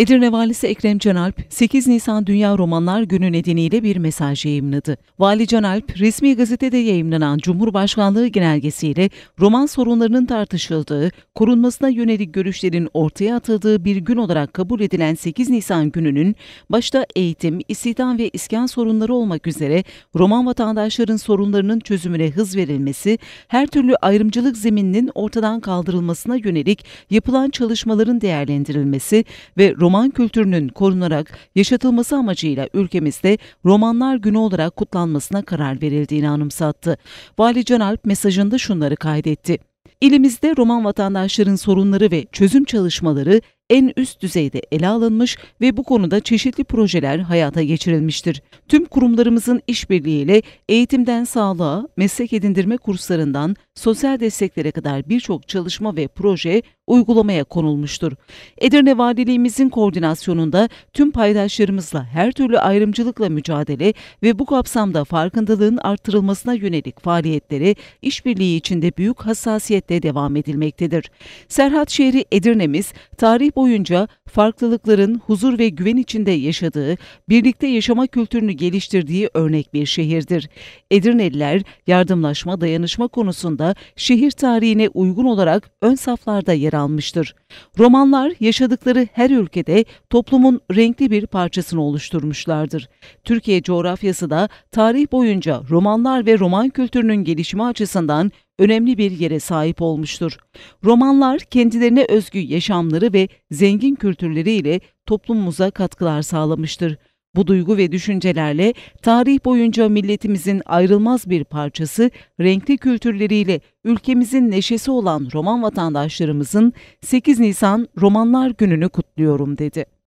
Edirne Valisi Ekrem Canalp, 8 Nisan Dünya Romanlar Günü nedeniyle bir mesaj yayımladı. Vali Canalp, resmi gazetede yayımlanan Cumhurbaşkanlığı genelgesiyle roman sorunlarının tartışıldığı, korunmasına yönelik görüşlerin ortaya atıldığı bir gün olarak kabul edilen 8 Nisan gününün başta eğitim, istihdam ve iskan sorunları olmak üzere roman vatandaşların sorunlarının çözümüne hız verilmesi, her türlü ayrımcılık zemininin ortadan kaldırılmasına yönelik yapılan çalışmaların değerlendirilmesi ve roman roman kültürünün korunarak yaşatılması amacıyla ülkemizde Romanlar Günü olarak kutlanmasına karar verildiğini anımsattı. Vali Canalp mesajında şunları kaydetti. İlimizde Roman vatandaşların sorunları ve çözüm çalışmaları en üst düzeyde ele alınmış ve bu konuda çeşitli projeler hayata geçirilmiştir. Tüm kurumlarımızın işbirliğiyle eğitimden sağlığa, meslek edindirme kurslarından sosyal desteklere kadar birçok çalışma ve proje uygulamaya konulmuştur. Edirne Valiliğimizin koordinasyonunda tüm paydaşlarımızla her türlü ayrımcılıkla mücadele ve bu kapsamda farkındalığın artırılmasına yönelik faaliyetleri işbirliği içinde büyük hassasiyetle devam edilmektedir. Serhat şehri Edirne'miz tarih boyunca farklılıkların huzur ve güven içinde yaşadığı, birlikte yaşama kültürünü geliştirdiği örnek bir şehirdir. Edirneliler yardımlaşma, dayanışma konusunda şehir tarihine uygun olarak ön saflarda yer almıştır. Romanlar yaşadıkları her ülkede toplumun renkli bir parçasını oluşturmuşlardır. Türkiye coğrafyası da tarih boyunca romanlar ve roman kültürünün gelişimi açısından önemli bir yere sahip olmuştur. Romanlar kendilerine özgü yaşamları ve zengin kültürleriyle toplumumuza katkılar sağlamıştır. Bu duygu ve düşüncelerle tarih boyunca milletimizin ayrılmaz bir parçası, renkli kültürleriyle ülkemizin neşesi olan roman vatandaşlarımızın 8 Nisan Romanlar Günü'nü kutluyorum dedi.